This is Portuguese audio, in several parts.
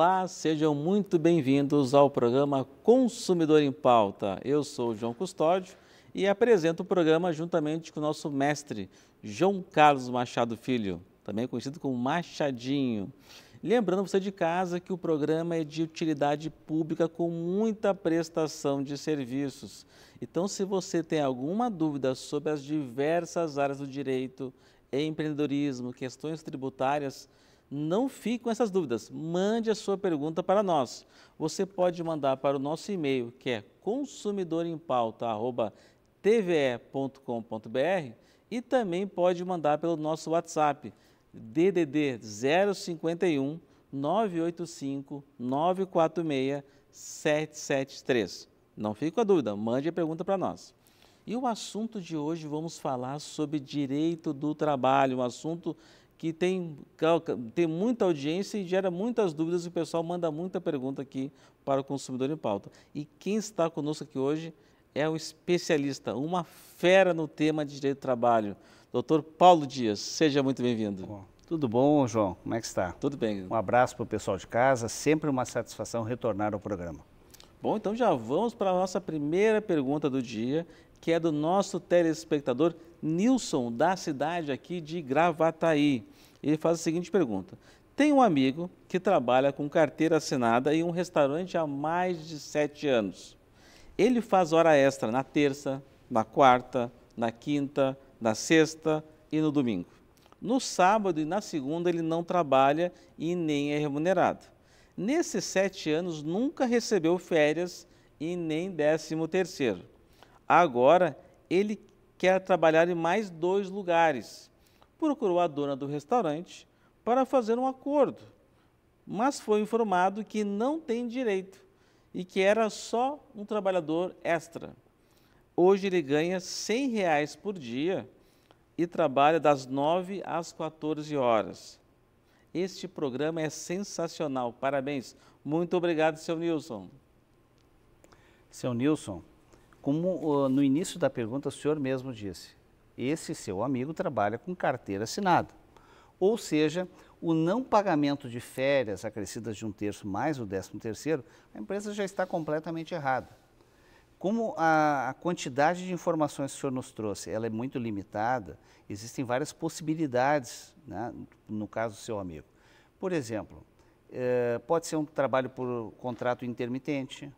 Olá, sejam muito bem-vindos ao programa Consumidor em Pauta. Eu sou João Custódio e apresento o programa juntamente com o nosso mestre, João Carlos Machado Filho, também conhecido como Machadinho. Lembrando você de casa que o programa é de utilidade pública com muita prestação de serviços. Então, se você tem alguma dúvida sobre as diversas áreas do direito, empreendedorismo, questões tributárias, não fique com essas dúvidas. Mande a sua pergunta para nós. Você pode mandar para o nosso e-mail, que é consumidorempauta@tve.com.br, e também pode mandar pelo nosso WhatsApp DDD 051 985 946 773. Não fique com a dúvida, mande a pergunta para nós. E o assunto de hoje vamos falar sobre direito do trabalho, um assunto que tem, tem muita audiência e gera muitas dúvidas e o pessoal manda muita pergunta aqui para o Consumidor em Pauta. E quem está conosco aqui hoje é um especialista, uma fera no tema de direito do trabalho, doutor Paulo Dias. Seja muito bem-vindo. Tudo bom, João? Como é que está? Tudo bem. Um abraço para o pessoal de casa, sempre uma satisfação retornar ao programa. Bom, então já vamos para a nossa primeira pergunta do dia, que é do nosso telespectador Nilson, da cidade aqui de Gravataí. Ele faz a seguinte pergunta: Tem um amigo que trabalha com carteira assinada em um restaurante há mais de sete anos. Ele faz hora extra na terça, na quarta, na quinta, na sexta e no domingo. No sábado e na segunda ele não trabalha e nem é remunerado. Nesses sete anos nunca recebeu férias e nem décimo terceiro. Agora ele quer trabalhar em mais dois lugares. Procurou a dona do restaurante para fazer um acordo, mas foi informado que não tem direito e que era só um trabalhador extra. Hoje ele ganha R$ 100 reais por dia e trabalha das 9 às 14 horas. Este programa é sensacional. Parabéns. Muito obrigado, seu Nilson. Seu Nilson, como uh, no início da pergunta o senhor mesmo disse, esse seu amigo trabalha com carteira assinada. Ou seja, o não pagamento de férias acrescidas de um terço mais o décimo terceiro, a empresa já está completamente errada. Como a, a quantidade de informações que o senhor nos trouxe ela é muito limitada, existem várias possibilidades, né, no caso do seu amigo. Por exemplo, eh, pode ser um trabalho por contrato intermitente,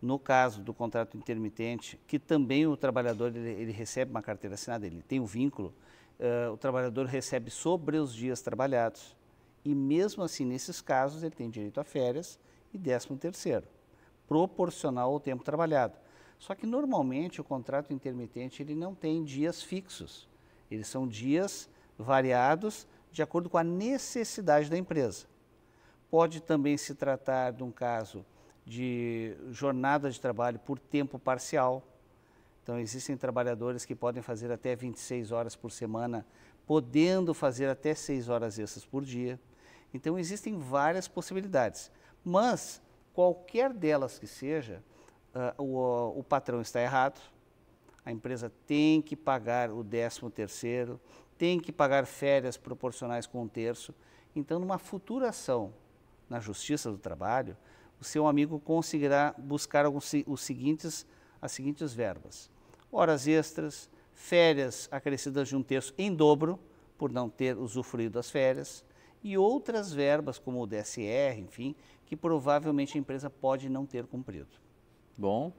no caso do contrato intermitente, que também o trabalhador ele, ele recebe uma carteira assinada, ele tem o um vínculo, uh, o trabalhador recebe sobre os dias trabalhados. E mesmo assim, nesses casos, ele tem direito a férias e décimo terceiro, proporcional ao tempo trabalhado. Só que normalmente o contrato intermitente ele não tem dias fixos. Eles são dias variados de acordo com a necessidade da empresa. Pode também se tratar de um caso de jornada de trabalho por tempo parcial. Então, existem trabalhadores que podem fazer até 26 horas por semana, podendo fazer até 6 horas extras por dia. Então, existem várias possibilidades. Mas, qualquer delas que seja, uh, o, o patrão está errado, a empresa tem que pagar o 13 terceiro, tem que pagar férias proporcionais com um terço. Então, numa futura ação na Justiça do Trabalho, o seu amigo conseguirá buscar alguns, os seguintes, as seguintes verbas. Horas extras, férias acrescidas de um terço em dobro, por não ter usufruído das férias, e outras verbas, como o DSR, enfim, que provavelmente a empresa pode não ter cumprido. Bom,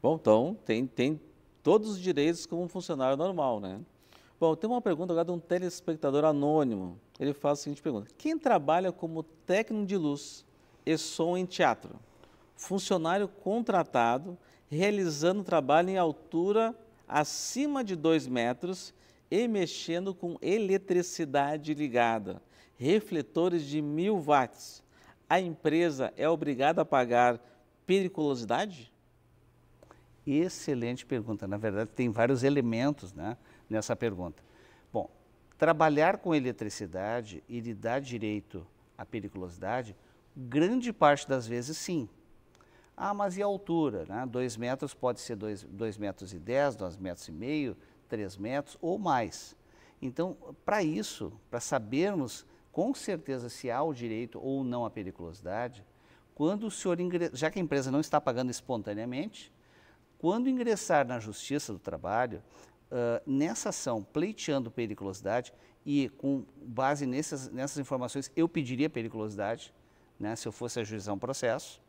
bom então tem, tem todos os direitos como um funcionário normal, né? Bom, tem uma pergunta agora de um telespectador anônimo. Ele faz a seguinte pergunta: Quem trabalha como técnico de luz e som em teatro. Funcionário contratado, realizando trabalho em altura acima de 2 metros e mexendo com eletricidade ligada, refletores de mil watts. A empresa é obrigada a pagar periculosidade? Excelente pergunta. Na verdade, tem vários elementos né, nessa pergunta. Bom, trabalhar com eletricidade e lhe dar direito à periculosidade Grande parte das vezes, sim. Ah, mas e a altura? Né? Dois metros pode ser dois, dois metros e dez, dois metros e meio, 3 metros ou mais. Então, para isso, para sabermos com certeza se há o direito ou não à periculosidade, quando o senhor ingressa, já que a empresa não está pagando espontaneamente, quando ingressar na Justiça do Trabalho, uh, nessa ação pleiteando periculosidade e com base nessas, nessas informações eu pediria periculosidade, né, se eu fosse ajuizar um processo,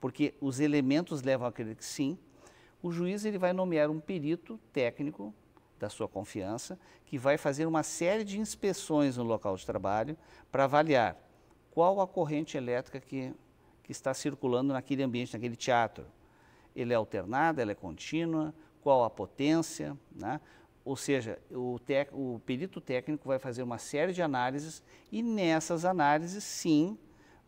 porque os elementos levam a crer que sim, o juiz ele vai nomear um perito técnico da sua confiança que vai fazer uma série de inspeções no local de trabalho para avaliar qual a corrente elétrica que, que está circulando naquele ambiente, naquele teatro. Ele é alternada, ela é contínua, qual a potência, né? ou seja, o, o perito técnico vai fazer uma série de análises e nessas análises, sim,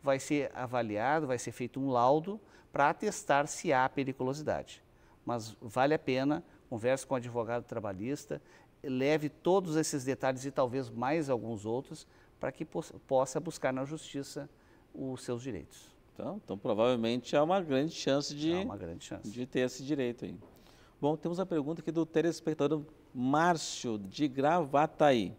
vai ser avaliado, vai ser feito um laudo para atestar se há periculosidade. Mas vale a pena, converse com o advogado trabalhista, leve todos esses detalhes e talvez mais alguns outros para que possa buscar na justiça os seus direitos. Então, então provavelmente há uma grande chance de, grande chance. de ter esse direito aí. Bom, temos a pergunta aqui do telespectador Márcio de Gravataí.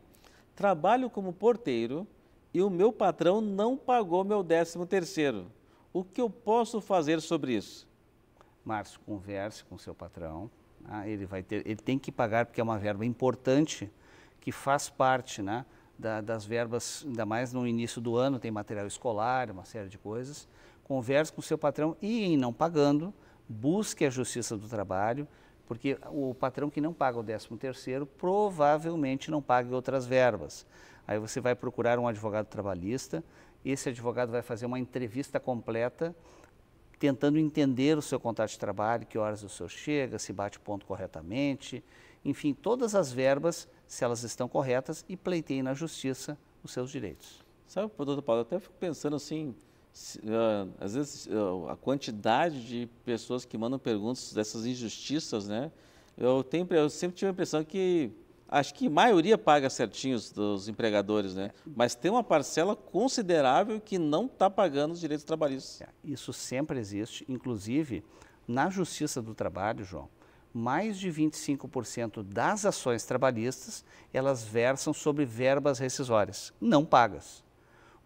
Trabalho como porteiro e o meu patrão não pagou meu décimo terceiro. O que eu posso fazer sobre isso? Márcio, converse com seu patrão. Né? Ele vai ter, ele tem que pagar porque é uma verba importante que faz parte, né, da, das verbas, ainda mais no início do ano tem material escolar, uma série de coisas. Converse com seu patrão e, em não pagando, busque a Justiça do Trabalho porque o patrão que não paga o 13 terceiro provavelmente não paga outras verbas. Aí você vai procurar um advogado trabalhista, esse advogado vai fazer uma entrevista completa, tentando entender o seu contrato de trabalho, que horas o seu chega, se bate ponto corretamente, enfim, todas as verbas, se elas estão corretas, e pleiteie na justiça os seus direitos. Sabe, doutor Paulo, eu até fico pensando assim, ah, às vezes ah, a quantidade de pessoas que mandam perguntas dessas injustiças, né? Eu, tenho, eu sempre tive a impressão que acho que a maioria paga certinhos dos empregadores, né? Mas tem uma parcela considerável que não está pagando os direitos trabalhistas. É, isso sempre existe, inclusive na Justiça do Trabalho, João. Mais de 25% das ações trabalhistas elas versam sobre verbas rescisórias não pagas.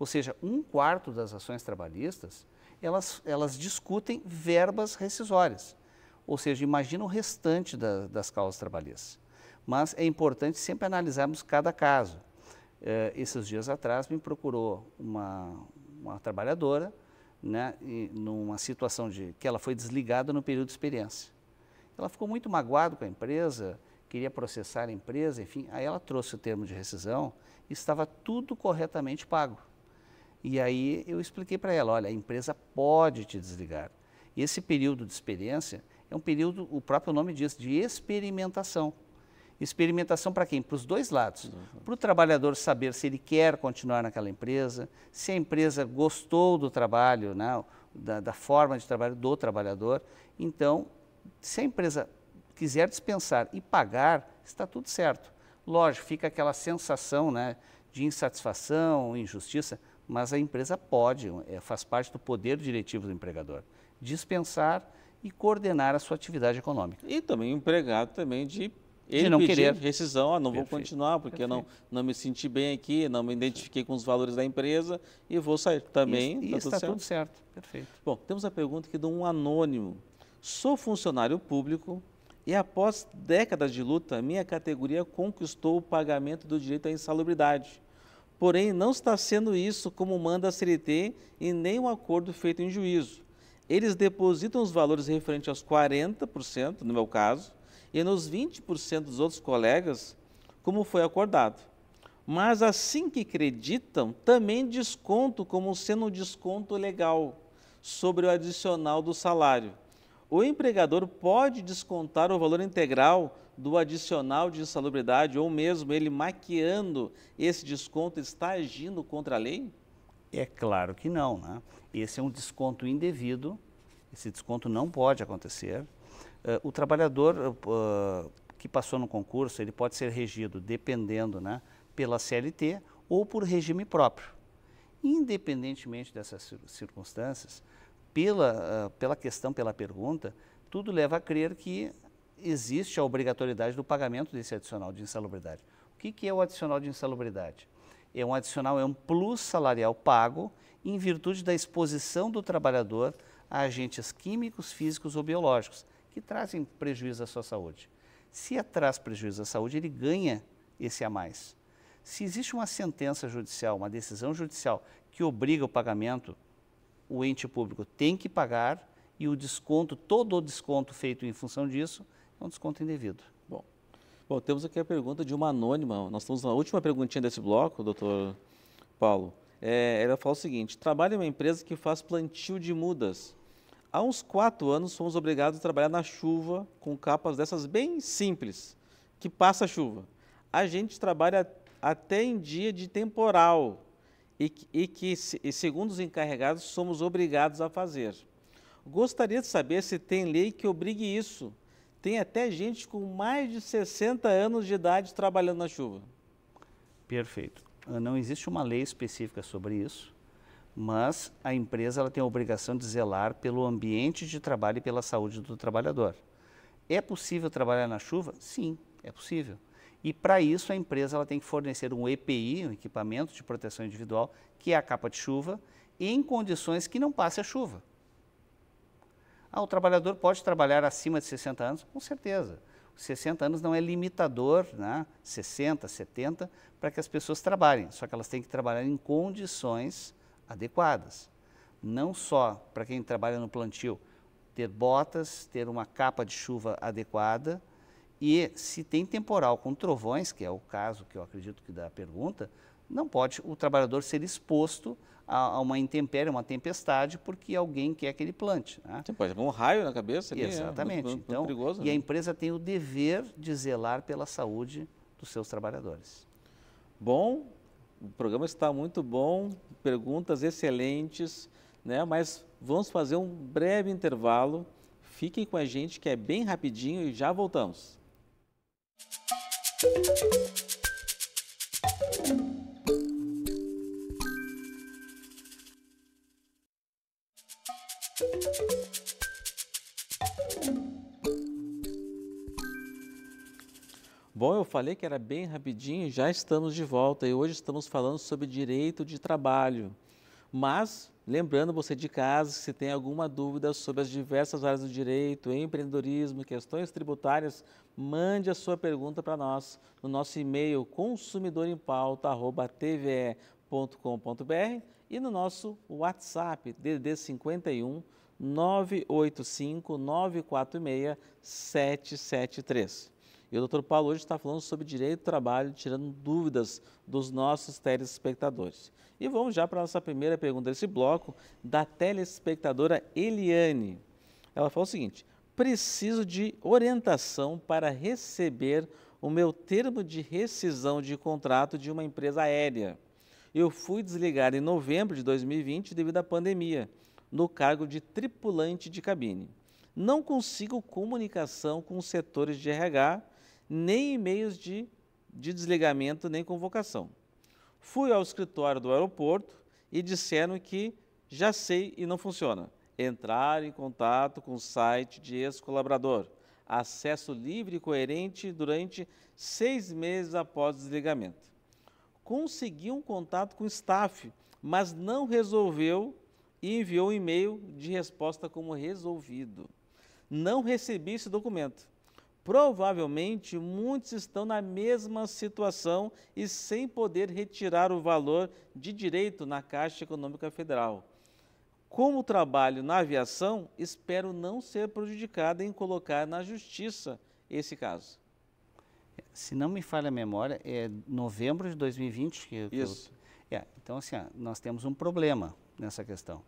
Ou seja, um quarto das ações trabalhistas, elas, elas discutem verbas rescisórias. Ou seja, imagina o restante da, das causas trabalhistas. Mas é importante sempre analisarmos cada caso. É, esses dias atrás me procurou uma, uma trabalhadora né, numa situação de que ela foi desligada no período de experiência. Ela ficou muito magoada com a empresa, queria processar a empresa, enfim. Aí ela trouxe o termo de rescisão e estava tudo corretamente pago. E aí eu expliquei para ela, olha, a empresa pode te desligar. E esse período de experiência é um período, o próprio nome diz, de experimentação. Experimentação para quem? Para os dois lados. Uhum. Para o trabalhador saber se ele quer continuar naquela empresa, se a empresa gostou do trabalho, né, da, da forma de trabalho do trabalhador. Então, se a empresa quiser dispensar e pagar, está tudo certo. Lógico, fica aquela sensação né, de insatisfação, injustiça, mas a empresa pode, é, faz parte do poder diretivo do empregador, dispensar e coordenar a sua atividade econômica. E também o empregado também de ele de não querer rescisão, ah não Perfeito. vou continuar porque Perfeito. não não me senti bem aqui, não me identifiquei com os valores da empresa e vou sair também. E, e está tudo certo? tudo certo. Perfeito. Bom, temos a pergunta aqui de um anônimo. Sou funcionário público e após décadas de luta, minha categoria conquistou o pagamento do direito à insalubridade Porém, não está sendo isso como manda a CLT e nem o um acordo feito em juízo. Eles depositam os valores referentes aos 40%, no meu caso, e nos 20% dos outros colegas, como foi acordado. Mas assim que creditam, também desconto como sendo um desconto legal sobre o adicional do salário. O empregador pode descontar o valor integral do adicional de insalubridade ou mesmo ele maquiando esse desconto está agindo contra a lei? É claro que não, né? Esse é um desconto indevido, esse desconto não pode acontecer. Uh, o trabalhador uh, que passou no concurso, ele pode ser regido, dependendo, né, pela CLT ou por regime próprio. Independentemente dessas circunstâncias, pela, uh, pela questão, pela pergunta, tudo leva a crer que existe a obrigatoriedade do pagamento desse adicional de insalubridade. O que, que é o adicional de insalubridade? É um adicional, é um plus salarial pago em virtude da exposição do trabalhador a agentes químicos, físicos ou biológicos que trazem prejuízo à sua saúde. Se atrás é prejuízo à saúde, ele ganha esse a mais. Se existe uma sentença judicial, uma decisão judicial que obriga o pagamento, o ente público tem que pagar e o desconto, todo o desconto feito em função disso, é um desconto indevido. Bom, Bom temos aqui a pergunta de uma anônima. Nós estamos na última perguntinha desse bloco, doutor Paulo. É, ela fala o seguinte: trabalho em uma empresa que faz plantio de mudas. Há uns quatro anos fomos obrigados a trabalhar na chuva com capas dessas bem simples, que passa chuva. A gente trabalha até em dia de temporal e que, e que e segundo os encarregados, somos obrigados a fazer. Gostaria de saber se tem lei que obrigue isso tem até gente com mais de 60 anos de idade trabalhando na chuva. Perfeito. Ah, não existe uma lei específica sobre isso, mas a empresa ela tem a obrigação de zelar pelo ambiente de trabalho e pela saúde do trabalhador. É possível trabalhar na chuva? Sim, é possível. E para isso a empresa ela tem que fornecer um EPI, um equipamento de proteção individual, que é a capa de chuva, em condições que não passe a chuva. Ah, o trabalhador pode trabalhar acima de 60 anos? Com certeza. 60 anos não é limitador, né? 60, 70, para que as pessoas trabalhem. Só que elas têm que trabalhar em condições adequadas. Não só para quem trabalha no plantio, ter botas, ter uma capa de chuva adequada e se tem temporal com trovões, que é o caso que eu acredito que da pergunta, não pode o trabalhador ser exposto a, uma intempérie, uma tempestade, porque alguém quer que ele plante. Né? Você pode haver um raio na cabeça. Ali, Exatamente. É muito, muito, então, muito perigoso, e né? a empresa tem o dever de zelar pela saúde dos seus trabalhadores. Bom, o programa está muito bom, perguntas excelentes, né? mas vamos fazer um breve intervalo. Fiquem com a gente que é bem rapidinho e já voltamos. Música falei que era bem rapidinho, já estamos de volta e hoje estamos falando sobre direito de trabalho. Mas, lembrando você de casa, se tem alguma dúvida sobre as diversas áreas do direito, empreendedorismo, questões tributárias, mande a sua pergunta para nós no nosso e-mail consumidorempauta@tve.com.br e no nosso WhatsApp DD 51 985 946 773. E o doutor Paulo hoje está falando sobre direito do trabalho, tirando dúvidas dos nossos telespectadores. E vamos já para a nossa primeira pergunta desse bloco, da telespectadora Eliane. Ela falou o seguinte: preciso de orientação para receber o meu termo de rescisão de contrato de uma empresa aérea. Eu fui desligado em novembro de 2020 devido à pandemia, no cargo de tripulante de cabine. Não consigo comunicação com os setores de RH nem e-mails de, de desligamento nem convocação. Fui ao escritório do aeroporto e disseram que já sei e não funciona. Entrar em contato com o site de ex-colaborador. Acesso livre e coerente durante seis meses após o desligamento. Consegui um contato com o staff, mas não resolveu e enviou um e-mail de resposta como resolvido. Não recebi esse documento provavelmente muitos estão na mesma situação e sem poder retirar o valor de direito na Caixa Econômica Federal. Como trabalho na aviação, espero não ser prejudicado em colocar na justiça esse caso. Se não me falha a memória, é novembro de 2020 que, que Isso. Eu, é, então assim, nós temos um problema nessa questão.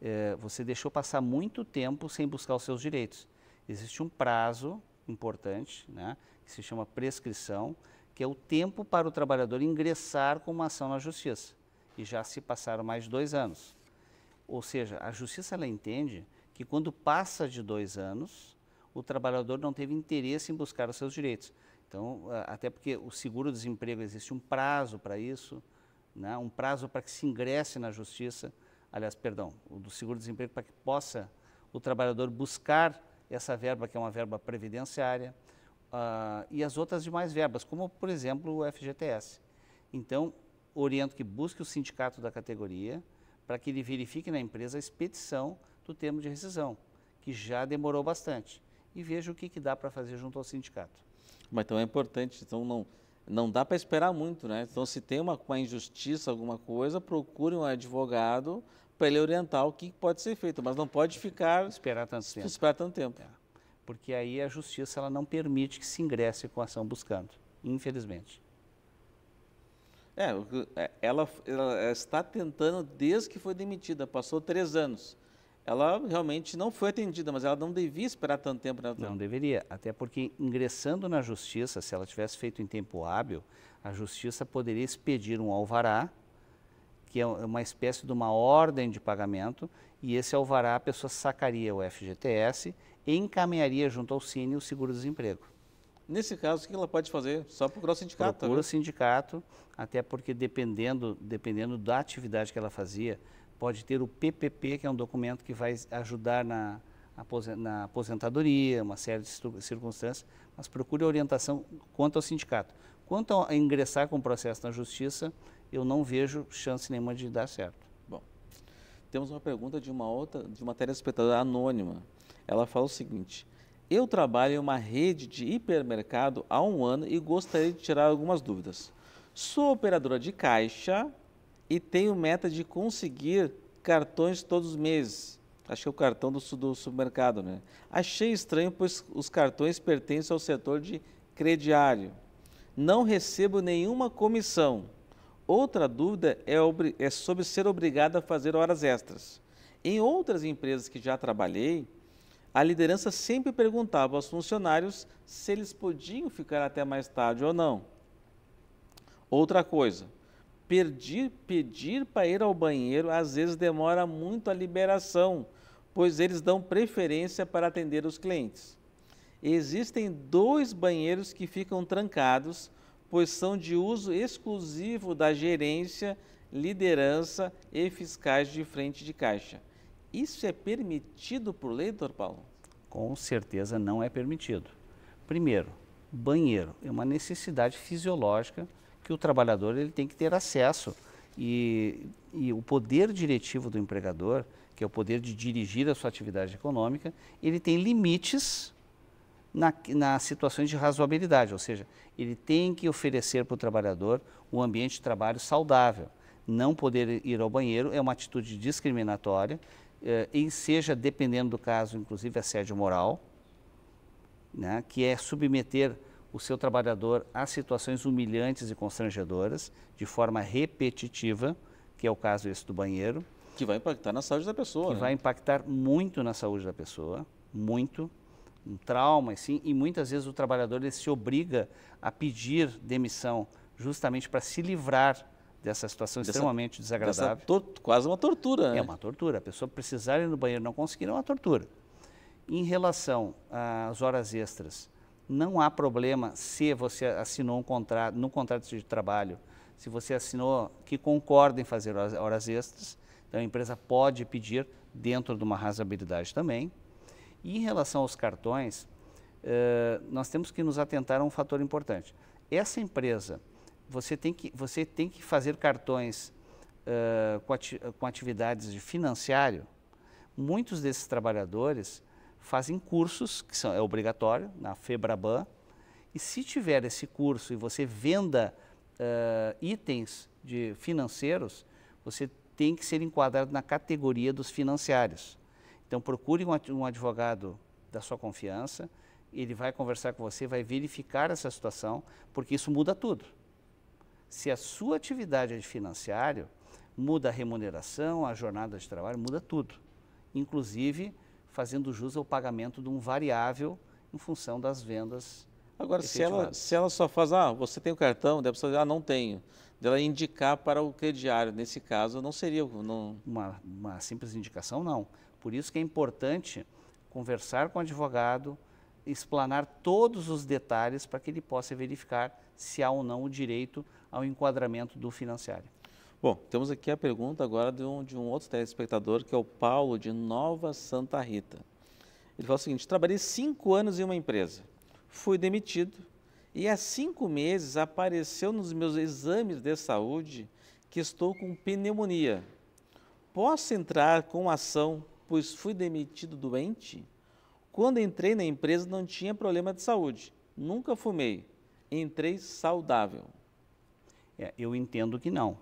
É, você deixou passar muito tempo sem buscar os seus direitos. Existe um prazo importante, né, que se chama prescrição, que é o tempo para o trabalhador ingressar com uma ação na justiça. E já se passaram mais dois anos. Ou seja, a justiça ela entende que quando passa de dois anos, o trabalhador não teve interesse em buscar os seus direitos. Então, até porque o seguro-desemprego existe um prazo para isso, né? um prazo para que se ingresse na justiça, aliás, perdão, o do seguro-desemprego para que possa o trabalhador buscar essa verba que é uma verba previdenciária uh, e as outras demais verbas, como por exemplo o FGTS. Então, oriento que busque o sindicato da categoria para que ele verifique na empresa a expedição do termo de rescisão, que já demorou bastante, e veja o que, que dá para fazer junto ao sindicato. Mas então é importante, então não, não dá para esperar muito, né? Então se tem uma, uma injustiça, alguma coisa, procure um advogado para ele orientar o que pode ser feito, mas não pode ficar esperar tanto tempo. Esperar tanto tempo. É. Porque aí a justiça ela não permite que se ingresse com ação buscando, infelizmente. É, é ela, ela, está tentando desde que foi demitida, passou três anos. Ela realmente não foi atendida, mas ela não devia esperar tanto tempo. Né? Não deveria, até porque ingressando na justiça, se ela tivesse feito em tempo hábil, a justiça poderia expedir um alvará que é, é uma espécie de uma ordem de pagamento, e esse alvará a pessoa sacaria o FGTS e encaminharia junto ao Cine o seguro-desemprego. Nesse caso, o que ela pode fazer? Só procurar o sindicato? Procura né? o sindicato, até porque dependendo, dependendo da atividade que ela fazia, pode ter o PPP, que é um documento que vai ajudar na, na aposentadoria, uma série de circunstâncias, mas procure orientação quanto ao sindicato. Quanto a ingressar com o processo na justiça, eu não vejo chance nenhuma de dar certo. Bom, temos uma pergunta de uma outra, de uma telespectadora anônima. Ela fala o seguinte: Eu trabalho em uma rede de hipermercado há um ano e gostaria de tirar algumas dúvidas. Sou operadora de caixa e tenho meta de conseguir cartões todos os meses. Acho que é o cartão do, do supermercado, né? Achei estranho, pois os cartões pertencem ao setor de crediário. Não recebo nenhuma comissão Outra dúvida é, é, sobre ser obrigado a fazer horas extras. Em outras empresas que já trabalhei, a liderança sempre perguntava aos funcionários se eles podiam ficar até mais tarde ou não. Outra coisa, pedir, pedir para ir ao banheiro às vezes demora muito a liberação, pois eles dão preferência para atender os clientes. Existem dois banheiros que ficam trancados pois são de uso exclusivo da gerência, liderança e fiscais de frente de caixa. Isso é permitido por lei, doutor Paulo? Com certeza não é permitido. Primeiro, banheiro é uma necessidade fisiológica que o trabalhador ele tem que ter acesso. E, e, o poder diretivo do empregador, que é o poder de dirigir a sua atividade econômica, ele tem limites na, nas situações de razoabilidade, ou seja, ele tem que oferecer para o trabalhador um ambiente de trabalho saudável. Não poder ir ao banheiro é uma atitude discriminatória, eh, e seja, dependendo do caso, inclusive assédio moral, né, que é submeter o seu trabalhador a situações humilhantes e constrangedoras, de forma repetitiva, que é o caso esse do banheiro. Que vai impactar na saúde da pessoa. Que né? vai impactar muito na saúde da pessoa, muito um trauma, assim, e muitas vezes o trabalhador ele se obriga a pedir demissão justamente para se livrar dessa situação dessa, extremamente desagradável. quase uma tortura. Né? É uma tortura. A pessoa precisar ir no banheiro não conseguir é uma tortura. Em relação às horas extras, não há problema se você assinou um contrato, no contrato de trabalho, se você assinou que concorda em fazer horas, horas extras, então a empresa pode pedir dentro de uma razoabilidade também. E em relação aos cartões, uh, nós temos que nos atentar a um fator importante. Essa empresa, você tem que, você tem que fazer cartões uh, com, ati com atividades de financiário. Muitos desses trabalhadores fazem cursos, que são, é obrigatório, na FEBRABAN, e se tiver esse curso e você venda uh, itens de financeiros, você tem que ser enquadrado na categoria dos financiários. Então procure um advogado da sua confiança, ele vai conversar com você, vai verificar essa situação, porque isso muda tudo. Se a sua atividade é de financiário, muda a remuneração, a jornada de trabalho, muda tudo. Inclusive fazendo jus ao pagamento de um variável em função das vendas. Agora, se ela, se ela só faz, ah, você tem o cartão, deve fazer, ah, não tenho. Dela indicar para o crediário, nesse caso, não seria. Não... Uma, uma simples indicação, não por isso que é importante conversar com o advogado, explanar todos os detalhes para que ele possa verificar se há ou não o direito ao enquadramento do financiário. Bom, temos aqui a pergunta agora de um, de um outro telespectador, que é o Paulo, de Nova Santa Rita. Ele fala o seguinte: trabalhei cinco anos em uma empresa, fui demitido e há cinco meses apareceu nos meus exames de saúde que estou com pneumonia. Posso entrar com ação pois fui demitido doente. Quando entrei na empresa não tinha problema de saúde, nunca fumei, entrei saudável. É, eu entendo que não.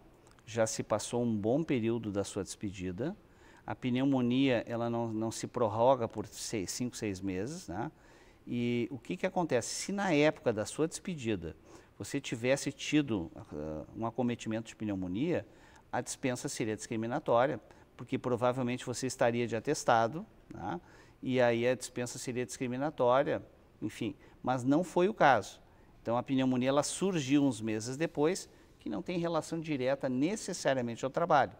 Já se passou um bom período da sua despedida. A pneumonia ela não, não se prorroga por seis, cinco, seis meses, né? E o que, que acontece? Se na época da sua despedida você tivesse tido uh, um acometimento de pneumonia, a dispensa seria discriminatória, porque provavelmente você estaria de atestado, né? e aí a dispensa seria discriminatória, enfim. Mas não foi o caso. Então a pneumonia ela surgiu uns meses depois, que não tem relação direta necessariamente ao trabalho.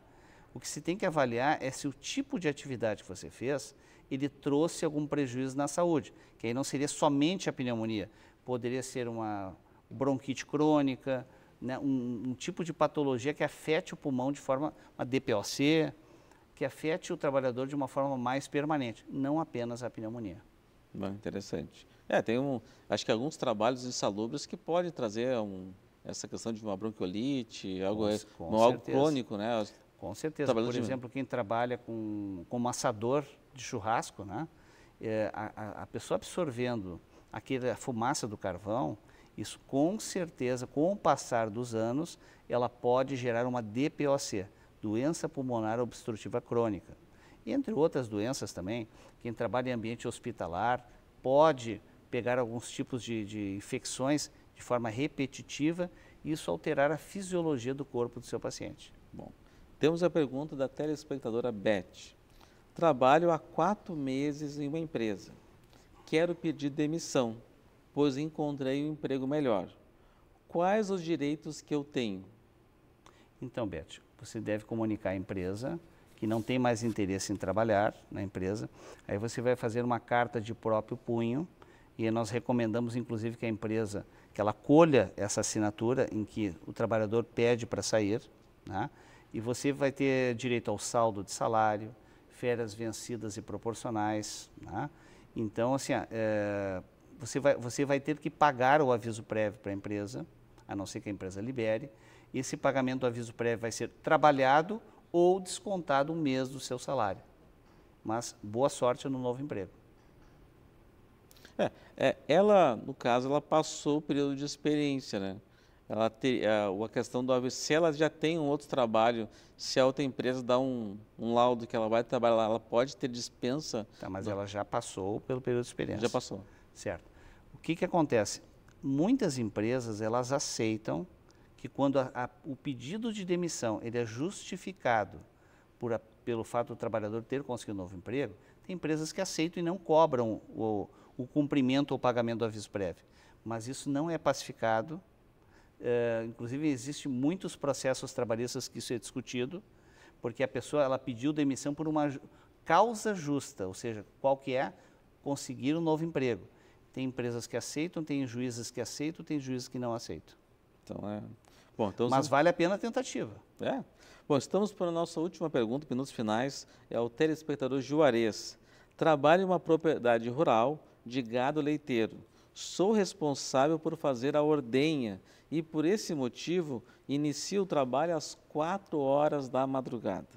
O que se tem que avaliar é se o tipo de atividade que você fez, ele trouxe algum prejuízo na saúde, que aí não seria somente a pneumonia, poderia ser uma bronquite crônica, né, um, um, tipo de patologia que afete o pulmão de forma uma DPOC, que afete o trabalhador de uma forma mais permanente, não apenas a pneumonia. Bom, interessante. É, tem um, acho que alguns trabalhos insalubres que podem trazer um, essa questão de uma bronquiolite, algo, com, é, com algo crônico, né? Com certeza. Por exemplo, quem trabalha com, com um assador de churrasco, né? É, a, a, pessoa absorvendo aquela fumaça do carvão, isso com certeza, com o passar dos anos, ela pode gerar uma DPOC, doença pulmonar obstrutiva crônica. E entre outras doenças também, quem trabalha em ambiente hospitalar pode pegar alguns tipos de, de infecções de forma repetitiva e isso alterar a fisiologia do corpo do seu paciente. Bom, temos a pergunta da telespectadora Beth. Trabalho há quatro meses em uma empresa. Quero pedir demissão, pois encontrei um emprego melhor. Quais os direitos que eu tenho? Então, Beth, você deve comunicar à empresa que não tem mais interesse em trabalhar na empresa. Aí você vai fazer uma carta de próprio punho e nós recomendamos inclusive que a empresa que ela colha essa assinatura em que o trabalhador pede para sair, né? E você vai ter direito ao saldo de salário, férias vencidas e proporcionais, né? Então assim, é, você vai você vai ter que pagar o aviso prévio para a empresa, a não ser que a empresa libere esse pagamento do aviso prévio vai ser trabalhado ou descontado um mês do seu salário. Mas boa sorte no novo emprego. É, é, ela, no caso, ela passou o período de experiência, né? Ela ter, a, é, a questão do aviso, se ela já tem um outro trabalho, se a outra empresa dá um, um laudo que ela vai trabalhar lá, ela pode ter dispensa. Tá, mas do... ela já passou pelo período de experiência. Já passou. Certo. O que, que acontece? Muitas empresas, elas aceitam que quando a, a, o pedido de demissão ele é justificado por a, pelo fato do trabalhador ter conseguido um novo emprego, tem empresas que aceitam e não cobram o, o cumprimento ou pagamento do aviso prévio. Mas isso não é pacificado. É, inclusive, existem muitos processos trabalhistas que isso é discutido, porque a pessoa ela pediu demissão por uma causa justa, ou seja, qual que é conseguir um novo emprego. Tem empresas que aceitam, tem juízes que aceitam, tem juízes que não aceitam. Então, é, Bom, então, Mas vale a pena a tentativa. É. Bom, estamos para a nossa última pergunta, minutos finais, é o telespectador Juarez. Trabalho em uma propriedade rural de gado leiteiro. Sou responsável por fazer a ordenha e, por esse motivo, inicio o trabalho às 4 horas da madrugada.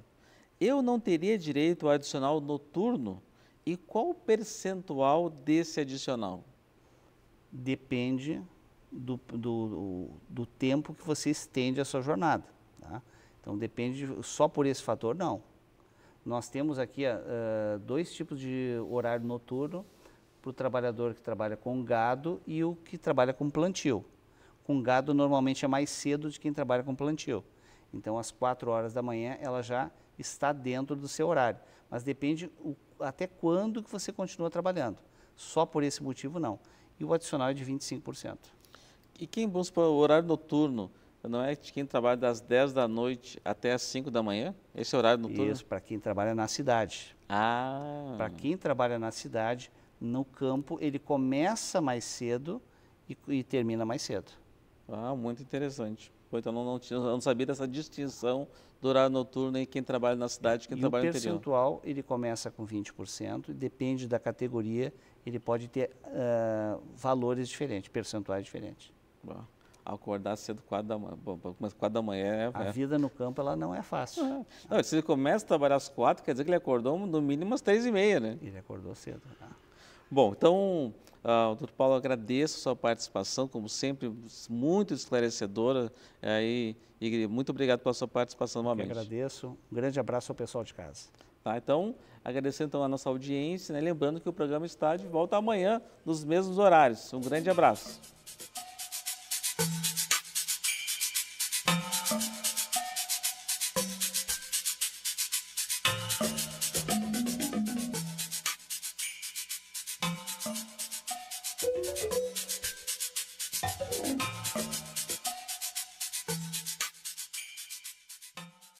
Eu não teria direito ao adicional noturno? E qual o percentual desse adicional? Depende do, do, do tempo que você estende a sua jornada. Tá? Então depende de, só por esse fator, não. Nós temos aqui uh, dois tipos de horário noturno para o trabalhador que trabalha com gado e o que trabalha com plantio. Com gado normalmente é mais cedo de quem trabalha com plantio. Então às quatro horas da manhã ela já está dentro do seu horário. Mas depende o, até quando que você continua trabalhando. Só por esse motivo não. E o adicional é de 25%. E quem, busca o horário noturno, não é de quem trabalha das 10 da noite até as 5 da manhã? Esse é o horário noturno? Isso, para quem trabalha na cidade. Ah. Para quem trabalha na cidade, no campo, ele começa mais cedo e, e termina mais cedo. Ah, muito interessante. Então, não, não, tinha, não sabia dessa distinção do horário noturno e quem trabalha na cidade e quem e trabalha no interior. O percentual, ele começa com 20% e depende da categoria, ele pode ter uh, valores diferentes, percentuais diferentes acordar cedo, 4 da manhã. da manhã é. A é. vida no campo ela não é fácil. É. Não, se ele começa a trabalhar às quatro quer dizer que ele acordou no mínimo às três e meia, né? Ele acordou cedo. Tá. Bom, então, uh, doutor Paulo, agradeço a sua participação, como sempre, muito esclarecedora. É, e, e, muito obrigado pela sua participação novamente. Eu agradeço. Um grande abraço ao pessoal de casa. Tá, então, agradecendo então, a nossa audiência, né? lembrando que o programa está de volta amanhã, nos mesmos horários. Um grande abraço.